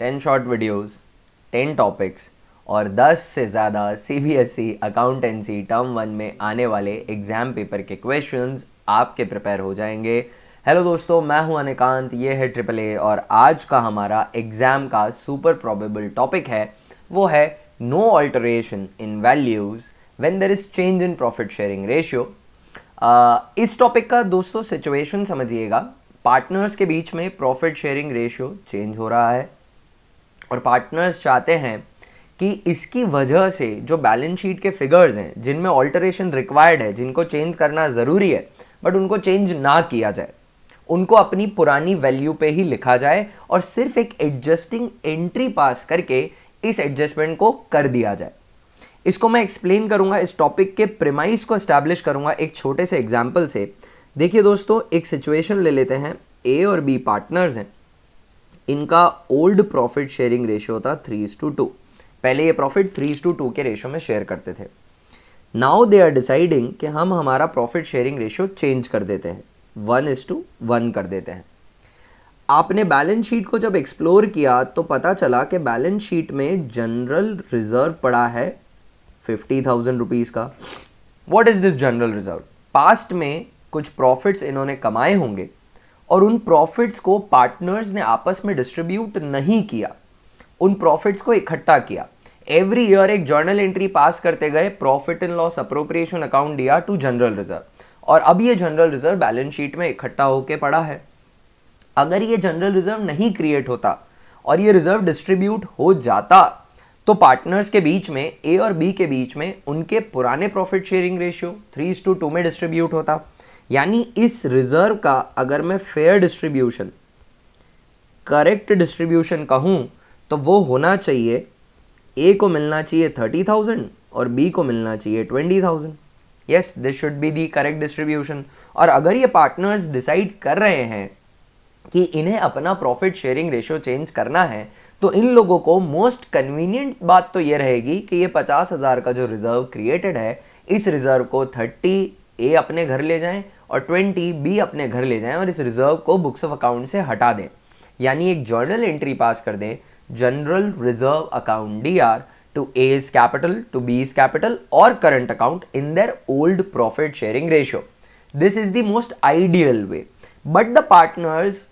ten short videos ten topics और दस से ज़्यादा C B S E accountancy term one में आने वाले एग्ज़ाम पेपर के क्वेश्चन आपके प्रिपेयर हो जाएंगे हेलो दोस्तों मैं हूं अनिकांत ये है ट्रिपल ए और आज का हमारा एग्ज़ाम का सुपर प्रोबेबल टॉपिक है वो है no alteration in values when there is change in profit sharing ratio इस टॉपिक का दोस्तों सिचुएशन समझिएगा पार्टनर्स के बीच में प्रॉफिट शेयरिंग रेशियो चेंज हो रहा है और पार्टनर्स चाहते हैं कि इसकी वजह से जो बैलेंस शीट के फिगर्स हैं जिनमें ऑल्टरेशन रिक्वायर्ड है जिनको चेंज करना ज़रूरी है बट उनको चेंज ना किया जाए उनको अपनी पुरानी वैल्यू पे ही लिखा जाए और सिर्फ एक एडजस्टिंग एंट्री पास करके इस एडजस्टमेंट को कर दिया जाए इसको मैं एक्सप्लेन करूंगा इस टॉपिक के प्रिमाइस को इस्टेब्लिश करूंगा एक छोटे से एग्जाम्पल से देखिए दोस्तों एक सिचुएशन ले लेते हैं ए और बी पार्टनर्स हैं इनका ओल्ड प्रॉफिट शेयरिंग रेशियो था थ्री इज टू टू पहले ये profit three is to two two रेशियो में शेयर करते थे नाउ दे आर डिसाइडिंग कि हम हमारा प्रॉफिट शेयरिंग रेशियो चेंज कर देते हैं वन इज टू वन कर देते हैं आपने बैलेंस शीट को जब एक्सप्लोर किया तो पता चला कि बैलेंस शीट में जनरल रिजर्व पड़ा है फिफ्टी थाउजेंड रुपीज़ का what is this general reserve past में कुछ प्रॉफिट्स इन्होंने कमाए होंगे और उन प्रॉफिट्स को पार्टनर्स ने आपस में डिस्ट्रीब्यूट नहीं किया उन प्रॉफिट्स को इकट्ठा किया एवरी ईयर एक जर्नल एंट्री पास करते गए profit and loss appropriation account दिया टू जनरल रिजर्व और अब ये जनरल रिजर्व बैलेंस शीट में इकट्ठा होकर पड़ा है अगर ये जनरल रिजर्व नहीं क्रिएट होता और ये रिजर्व डिस्ट्रीब्यूट हो जाता तो पार्टनर्स के बीच में ए और बी के बीच में उनके पुराने profit sharing ratio three two two में डिस्ट्रीब्यूट होता यानी इस रिज़र्व का अगर मैं फेयर डिस्ट्रीब्यूशन करेक्ट डिस्ट्रीब्यूशन कहूँ तो वो होना चाहिए ए को मिलना चाहिए थर्टी थाउजेंड और बी को मिलना चाहिए twenty thousand yes this should be the correct distribution और अगर ये पार्टनर्स डिसाइड कर रहे हैं कि इन्हें अपना प्रॉफिट शेयरिंग रेशियो चेंज करना है तो इन लोगों को मोस्ट कन्वीनियंट बात तो ये रहेगी कि ये पचास हज़ार का जो रिज़र्व क्रिएटेड है इस रिज़र्व को थर्टी ए अपने घर ले जाएं और ट्वेंटी बी अपने घर ले जाएं और इस रिजर्व को बुक्स ऑफ अकाउंट से हटा दें यानी एक जर्नल एंट्री पास कर दें general reserve account D R to A is capital to B is capital और current account in their old profit sharing ratio this is the most ideal way but the partners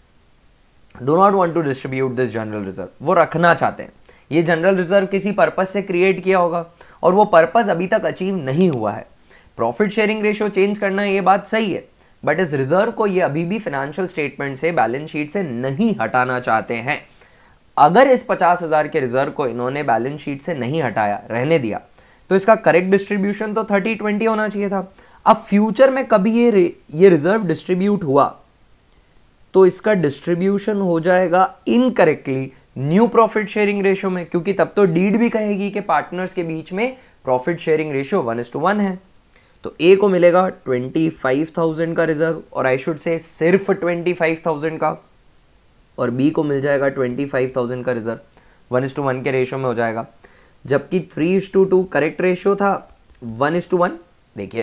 do not want to distribute this general reserve वो रखना चाहते हैं ये general reserve किसी purpose से create किया होगा और वो पर्पज अभी तक अचीव नहीं हुआ है प्रॉफिट शेयरिंग रेशियो चेंज करना ये बात सही है बट इस रिजर्व को ये अभी भी फाइनेंशियल स्टेटमेंट से बैलेंस शीट से नहीं हटाना चाहते हैं अगर इस पचास हज़ार के रिजर्व को इन्होंने बैलेंस शीट से नहीं हटाया रहने दिया तो इसका करेक्ट डिस्ट्रीब्यूशन तो थर्टी ट्वेंटी होना चाहिए था अब फ्यूचर में कभी ये ये रिजर्व डिस्ट्रीब्यूट हुआ तो इसका डिस्ट्रीब्यूशन हो जाएगा incorrectly new profit sharing ratio में क्योंकि तब तो डीड भी कहेगी कि पार्टनर्स के बीच में profit sharing ratio one is to one है तो ए को मिलेगा ट्वेंटी फाइव थाउजेंड का रिजर्व और आई शुड से सिर्फ ट्वेंटी फाइव थाउजेंड का और बी को मिल जाएगा ट्वेंटी फाइव थाउजेंड का reserve one is to one के रेशियो में हो जाएगा जबकि three is to to correct ratio था वन इज टू वन देखिए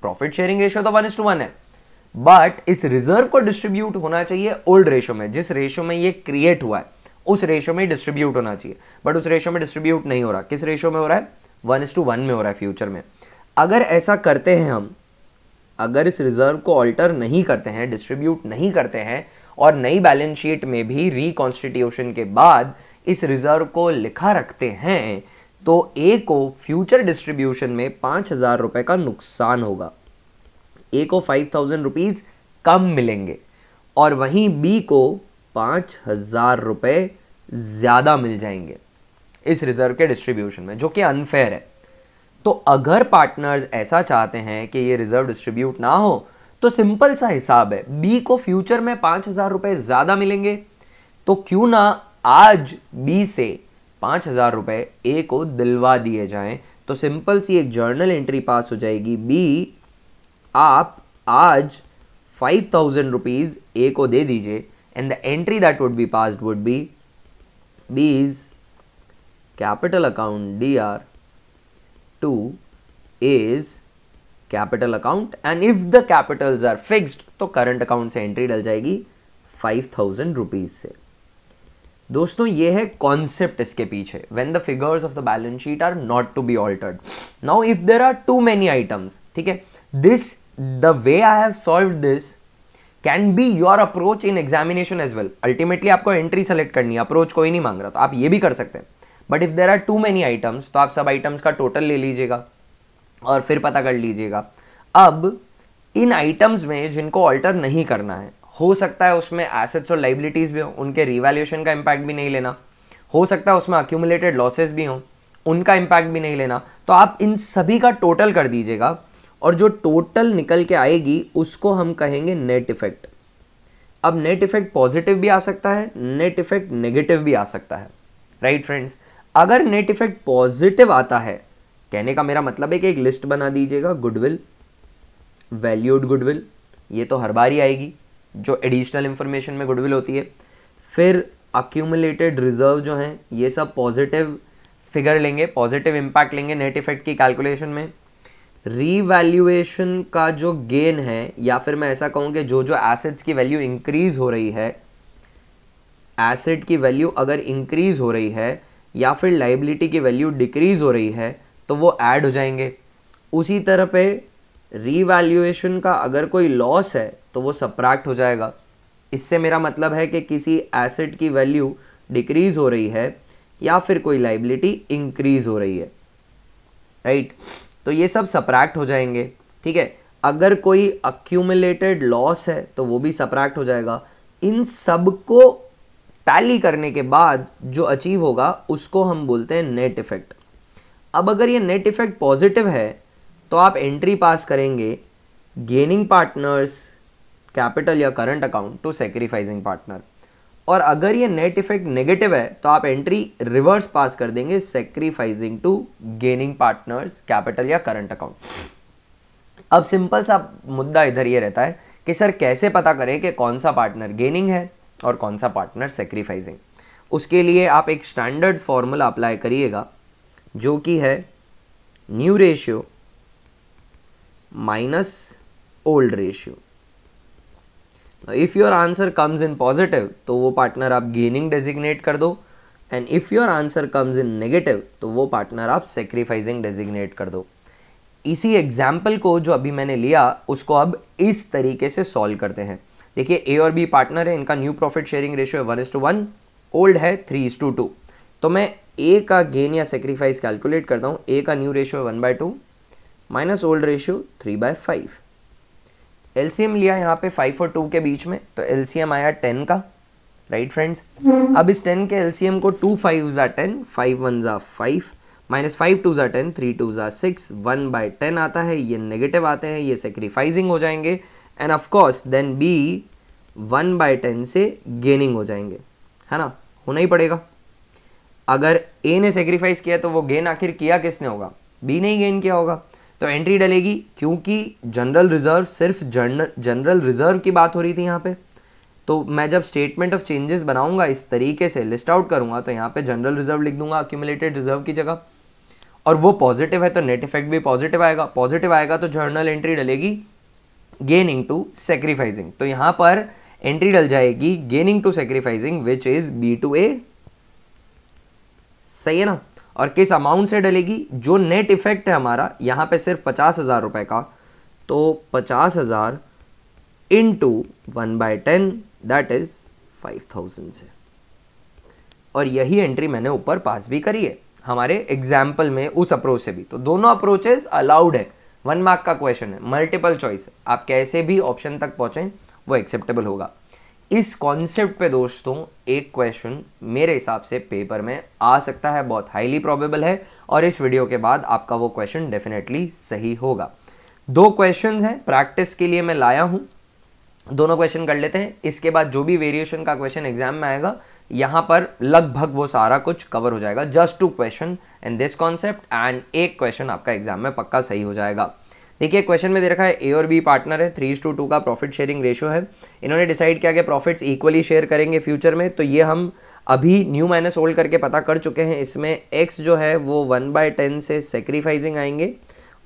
प्रॉफिट शेयरिंग रेशियो तो वन इज टू वन है बट इस रिजर्व को डिस्ट्रीब्यूट होना चाहिए ओल्ड रेशो में जिस रेशो में ये क्रिएट हुआ है उस रेशो में डिस्ट्रीब्यूट होना चाहिए बट उस रेशो में डिस्ट्रीब्यूट नहीं हो रहा किस रेशो में हो रहा है वन इज टू वन में हो रहा है फ्यूचर में अगर ऐसा करते हैं हम अगर इस रिज़र्व को ऑल्टर नहीं करते हैं डिस्ट्रीब्यूट नहीं करते हैं और नई बैलेंस शीट में भी रिकॉन्स्टिट्यूशन के बाद इस रिज़र्व को लिखा रखते हैं तो ए को फ्यूचर डिस्ट्रीब्यूशन में पाँच हज़ार रुपये का नुकसान होगा ए को फाइव थाउजेंड रुपीज़ कम मिलेंगे और वहीं बी को पाँच हज़ार रुपये ज़्यादा मिल जाएंगे इस रिज़र्व के डिस्ट्रीब्यूशन में जो कि अनफेयर है तो अगर पार्टनर्स ऐसा चाहते हैं कि ये रिजर्व डिस्ट्रीब्यूट ना हो तो सिंपल सा हिसाब है बी को फ्यूचर में पांच हज़ार रुपए ज़्यादा मिलेंगे तो क्यों ना आज बी से पांच हज़ार रुपए ए को दिलवा दिए जाएं तो सिंपल सी एक जर्नल एंट्री पास हो जाएगी बी आप आज फाइव थाउजेंड रुपीज़ ए को दे दीजिए and the entry that would be pass would be B's capital account D R to is capital account and if the capital are fixed तो current account से entry डल जाएगी five thousand rupees से दोस्तों ये है कॉन्सेप्ट इसके पीछे when the figures of the balance sheet are not to be altered now if there are too many items ठीक है this the way I have solve this can be your approach in examination as well ultimately आपको entry select करनी है approach कोई नहीं मांग रहा तो आप ये भी कर सकते हैं but if there are too many items तो आप सब आइटम्स का टोटल ले लीजिएगा और फिर पता कर लीजिएगा अब इन आइटम्स में जिनको ऑल्टर नहीं करना है हो सकता है उसमें एसेट्स और लाइबिलिटीज़ भी हो उनके रिवेल्यूशन का इम्पैक्ट भी नहीं लेना हो सकता है उसमें अक्यूमुलेटेड लॉसेज भी हों उनका इम्पैक्ट भी नहीं लेना तो आप इन सभी का टोटल कर दीजिएगा और जो टोटल निकल के आएगी उसको हम कहेंगे नेट इफेक्ट अब नेट इफेक्ट पॉजिटिव भी आ सकता है नेट इफेक्ट नेगेटिव भी आ सकता है राइट right, फ्रेंड्स अगर नेट इफेक्ट पॉजिटिव आता है कहने का मेरा मतलब है कि एक लिस्ट बना दीजिएगा गुडविल वैल्यूड गुडविल ये तो हर बार ही आएगी जो एडिशनल इंफॉर्मेशन में गुडविल होती है फिर अक्यूमुलेटेड रिजर्व जो हैं ये सब पॉजिटिव फिगर लेंगे पॉजिटिव इम्पैक्ट लेंगे नेट इफेक्ट की कैलकुलेशन में रीवैल्यूएशन का जो गेन है या फिर मैं ऐसा कहूँ कि जो जो एसेट्स की वैल्यू इंक्रीज हो रही है एसेट की वैल्यू अगर इंक्रीज हो रही है या फिर लाइबिलिटी की वैल्यू डिक्रीज़ हो रही है तो वो ऐड हो जाएंगे उसी तरह पे रीवैल्यूएशन का अगर कोई लॉस है तो वो सप्रैक्ट हो जाएगा इससे मेरा मतलब है कि किसी एसेट की वैल्यू डिक्रीज़ हो रही है या फिर कोई लाइबिलिटी इंक्रीज़ हो रही है राइट तो ये सब सप्रैक्ट हो जाएंगे ठीक है अगर कोई अक्यूमुलेटेड लॉस है तो वो भी सप्रैक्ट हो जाएगा इन सब को टैली करने के बाद जो अचीव होगा उसको हम बोलते हैं नेट इफ़ेक्ट अब अगर ये नेट इफ़ेक्ट पॉजिटिव है तो आप एंट्री पास करेंगे गेनिंग पार्टनर्स कैपिटल या current account to sacrificing partner और अगर ये नेट इफेक्ट नेगेटिव है तो आप एंट्री रिवर्स पास कर देंगे sacrificing to gaining partners capital या करंट अकाउंट अब सिंपल सा मुद्दा इधर ये रहता है कि सर कैसे पता करें कि कौन सा पार्टनर गेनिंग है और कौन सा पार्टनर सेक्रीफाइसिंग उसके लिए आप एक स्टैंडर्ड फॉर्मूला अप्लाई करिएगा जो कि है new ratio minus old ratio if your answer comes in positive तो वो पार्टनर आप गेनिंग डेजिग्नेट कर दो and if your answer comes in negative तो वो पार्टनर आप सेक्रीफाइजिंग डेजिग्नेट कर दो इसी एग्जाम्पल को जो अभी मैंने लिया उसको अब इस तरीके से सॉल्व करते हैं देखिए ए और बी पार्टनर है इनका न्यू प्रॉफिट शेयरिंग रेशियो है one is to one old है three is to two two मैं ए का गेन या सेक्रीफाइस कैलकुलेट करता हूँ ए का न्यू रेशियो है one by two minus old ratio three by five एम लिया यहाँ पे फाइव और टू के बीच में तो एलसीएम आया टेन का राइट फ्रेंड्स अब इस टेन के एलसीएम को टू फाइव ज़ा टेन फाइव वन ज़ा फाइव माइनस फाइव टू ज़ा टेन थ्री टू ज़ा सिक्स वन बाय टेन आता है ये नेगेटिव आते हैं ये सेक्रीफाइजिंग हो जाएंगे and of course then B one by ten से गेनिंग हो जाएंगे है ना होना ही पड़ेगा अगर ए ने सेक्रीफाइस किया तो वो गेन आखिर किया किसने होगा बी ने ही गेन किया होगा तो एंट्री डलेगी क्योंकि जनरल रिजर्व सिर्फ जनरल रिजर्व की बात हो रही थी यहाँ पे तो मैं जब स्टेटमेंट ऑफ चेंजेस बनाऊंगा इस तरीके से लिस्ट आउट करूंगा तो यहाँ पे जनरल रिजर्व लिख दूंगा अक्यूमुलेटेड रिजर्व की जगह और वो पॉजिटिव है तो नेट इफेक्ट भी पॉजिटिव आएगा पॉजिटिव आएगा तो जर्नल एंट्री डलेगी गेनिंग टू सेक्रीफाइसिंग तो यहां पर एंट्री डल जाएगी gaining to sacrificing which is B to A सही है ना और किस अमाउंट से डलेगी जो नेट इफेक्ट है हमारा यहां पे सिर्फ पचास हज़ार रुपए का तो पचास हज़ार into one by ten that is five thousand से और यही एंट्री मैंने ऊपर पास भी करी है हमारे एग्जाम्पल में उस अप्रोच से भी तो दोनों अप्रोचेस अलाउड है वन मार्क का क्वेश्चन है मल्टीपल चॉइस आप कैसे भी ऑप्शन तक पहुँचें वो एक्सेप्टेबल होगा इस कॉन्सेप्ट पे दोस्तों एक क्वेश्चन मेरे हिसाब से पेपर में आ सकता है बहुत हाईली प्रॉबेबल है और इस वीडियो के बाद आपका वो क्वेश्चन डेफिनेटली सही होगा दो क्वेश्चन हैं प्रैक्टिस के लिए मैं लाया हूँ दोनों क्वेश्चन कर लेते हैं इसके बाद जो भी वेरिएशन का क्वेश्चन एग्जाम में आएगा यहाँ पर लगभग वो सारा कुछ कवर हो जाएगा just two question in this concept and एक क्वेश्चन आपका एग्जाम में पक्का सही हो जाएगा देखिए क्वेश्चन में दे रखा है ए और बी पार्टनर है थ्री टू टू का प्रॉफिट शेयरिंग रेशियो है इन्होंने डिसाइड किया कि प्रॉफिट्स इक्वली शेयर करेंगे फ्यूचर में तो ये हम अभी न्यू माइनस होल्ड करके पता कर चुके हैं इसमें एक्स जो है वो वन बाय टेन से सेक्रीफाइजिंग आएंगे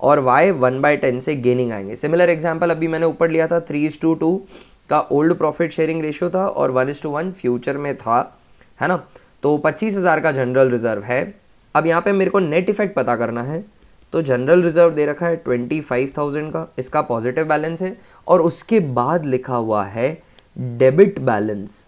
और वाई वन बाय टेन से गेनिंग आएंगे सिमिलर एग्जाम्पल अभी मैंने ऊपर लिया था थ्री टू टू का ओल्ड प्रॉफिट शेयरिंग रेशियो था और one is to one future में था है ना तो पच्चीस हज़ार का जनरल रिज़र्व है अब यहाँ पे मेरे को नेट इफेक्ट पता करना है तो जनरल रिज़र्व दे रखा है ट्वेंटी फाइव थाउजेंड का इसका पॉजिटिव बैलेंस है और उसके बाद लिखा हुआ है debit balance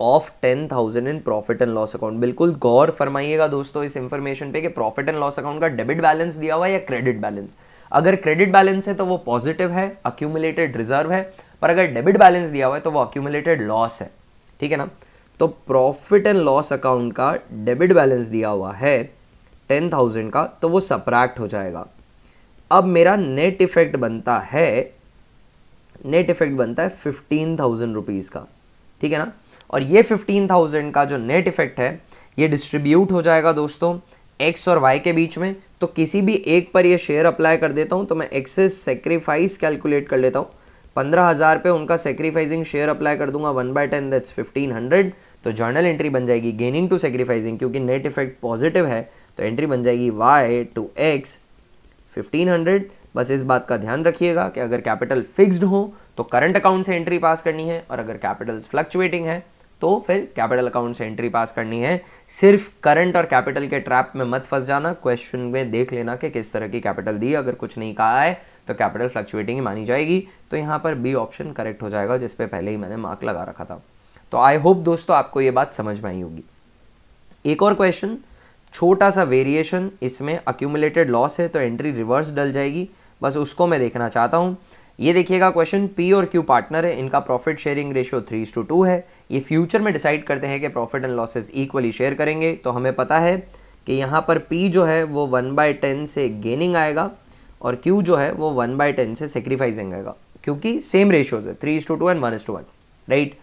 of ten thousand in profit and loss account बिल्कुल गौर फरमाइएगा दोस्तों इस इंफॉर्मेशन पे कि प्रॉफिट एंड लॉस अकाउंट का डेबिट बैलेंस दिया हुआ है या क्रेडिट बैलेंस अगर क्रेडिट बैलेंस है तो वो पॉजिटिव है अक्यूमुलेटेड रिजर्व है पर अगर डेबिट बैलेंस दिया हुआ है तो वो अक्यूमुलेटेड लॉस है ठीक है ना तो प्रॉफिट एंड लॉस अकाउंट का डेबिट बैलेंस दिया हुआ है टेन थाउजेंड का तो वो सप्रैक्ट हो जाएगा अब मेरा नेट इफेक्ट बनता है नेट इफेक्ट बनता है फिफ्टीन थाउजेंड रुपीज़ का ठीक है ना और ये फिफ्टीन थाउजेंड का जो नेट इफेक्ट है ये डिस्ट्रीब्यूट हो जाएगा दोस्तों एक्स और वाई के बीच में तो किसी भी एक पर ये शेयर अप्लाई कर देता हूँ तो मैं एक्सेस सेक्रीफाइस कैलकुलेट कर लेता हूँ पंद्रह हज़ार पे उनका सेक्रीफाइसिंग शेयर अप्लाई कर दूंगा one by ten that's fifteen hundred तो जर्नल एंट्री बन जाएगी गेनिंग टू सेक्रीफाइसिंग क्योंकि नेट इफेक्ट पॉजिटिव है तो एंट्री बन जाएगी Y to X fifteen hundred बस इस बात का ध्यान रखिएगा कि अगर कैपिटल फिक्स्ड हो तो करंट अकाउंट से एंट्री पास करनी है और अगर कैपिटल फ्लक्चुएटिंग है तो फिर कैपिटल अकाउंट से एंट्री पास करनी है सिर्फ करंट और कैपिटल के ट्रैप में मत फंस जाना क्वेश्चन में देख लेना कि किस तरह की कैपिटल दी अगर कुछ नहीं कहा है तो कैपिटल फ्लक्चुएटिंग ही मानी जाएगी तो यहाँ पर बी ऑप्शन करेक्ट हो जाएगा जिसपे पहले ही मैंने मार्क लगा रखा था तो आई होप दोस्तों आपको ये बात समझ में आई होगी एक और क्वेश्चन छोटा सा वेरिएशन इसमें अक्यूमुलेटेड लॉस है तो एंट्री रिवर्स डल जाएगी बस उसको मैं देखना चाहता हूँ ये देखिएगा क्वेश्चन पी और क्यू पार्टनर है इनका profit sharing ratio three two two है ये फ्यूचर में डिसाइड करते हैं कि profit and losses equally share करेंगे तो हमें पता है कि यहाँ पर पी जो है वो वन बाय टेन से गेनिंग आएगा और क्यू जो है वो वन बाई टेन से सेक्रीफाइस आएगा क्योंकि सेम रेशियोज है three is to two and one is to one right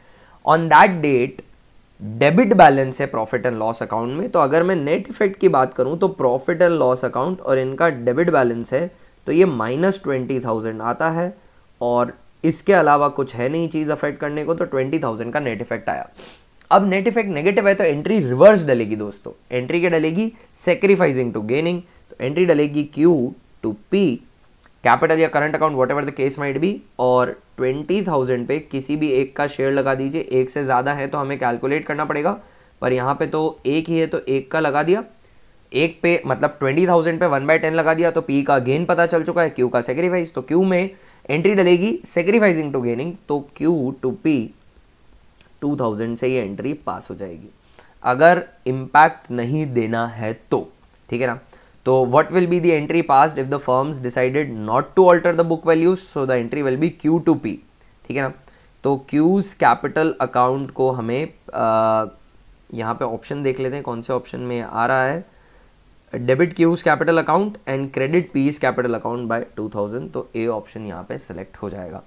on that date debit balance है प्रॉफिट एंड लॉस अकाउंट में तो अगर मैं नेट इफेक्ट की बात करूं तो प्रॉफिट एंड लॉस अकाउंट और इनका डेबिट बैलेंस है तो ये माइनस ट्वेंटी थाउजेंड आता है और इसके अलावा कुछ है नहीं चीज़ अफेक्ट करने को तो ट्वेंटी थाउजेंड का नेट इफेक्ट आया अब नेट इफेक्ट नेगेटिव है तो एंट्री रिवर्स डलेगी दोस्तों एंट्री क्या डलेगी सेक्रीफाइसिंग टू गेनिंग तो एंट्री डलेगी क्यू to P कैपिटल या current account whatever the case might be और ट्वेंटी थाउजेंड पे किसी भी एक का शेयर लगा दीजिए एक से ज़्यादा है तो हमें कैलकुलेट करना पड़ेगा पर यहाँ पे तो एक ही है तो एक का लगा दिया एक पे मतलब ट्वेंटी थाउजेंड पे वन बाई टेन लगा दिया तो पी का गेन पता चल चुका है क्यू का सेक्रीफाइस तो क्यू में एंट्री डलेगी सेक्रीफाइसिंग टू गेनिंग तो Q to P two thousand से ये एंट्री पास हो जाएगी अगर इम्पैक्ट नहीं देना है तो ठीक है ना तो what will be the entry pass if the firms decided not to alter the book values so the entry will be Q to P ठीक है ना तो क्यूज कैपिटल अकाउंट को हमें यहाँ पे ऑप्शन देख लेते हैं कौन से ऑप्शन में आ रहा है debit Q's capital account and credit P's capital account by 2000 तो ए ऑप्शन यहाँ पे सिलेक्ट हो जाएगा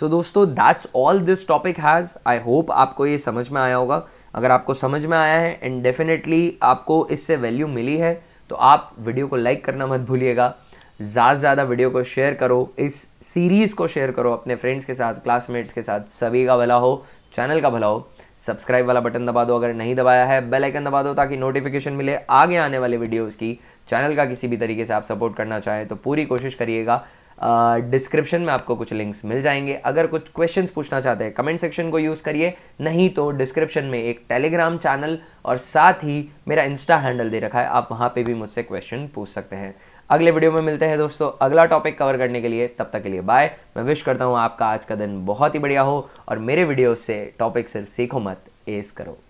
सो so, दोस्तों that's all this topic has I hope आपको ये समझ में आया होगा अगर आपको समझ में आया है एंड डेफिनेटली आपको इससे वैल्यू मिली है तो आप वीडियो को लाइक करना मत भूलिएगा ज़्यादा से ज़्यादा वीडियो को शेयर करो इस सीरीज़ को शेयर करो अपने फ्रेंड्स के साथ क्लासमेट्स के साथ सभी का भला हो चैनल का भला हो सब्सक्राइब वाला बटन दबा दो अगर नहीं दबाया है बेल आइकन दबा दो ताकि नोटिफिकेशन मिले आगे आने वाले वीडियोस की चैनल का किसी भी तरीके से आप सपोर्ट करना चाहें तो पूरी कोशिश करिएगा डिस्क्रिप्शन में आपको कुछ लिंक्स मिल जाएंगे अगर कुछ क्वेश्चन पूछना चाहते हैं कमेंट सेक्शन को यूज़ करिए नहीं तो डिस्क्रिप्शन में एक टेलीग्राम चैनल और साथ ही मेरा इंस्टा हैंडल दे रखा है आप वहाँ पर भी मुझसे क्वेश्चन पूछ सकते हैं अगले वीडियो में मिलते हैं दोस्तों अगला टॉपिक कवर करने के लिए तब तक के लिए बाय मैं विश करता हूँ आपका आज का दिन बहुत ही बढ़िया हो और मेरे वीडियो से टॉपिक सिर्फ सीखो मत एस करो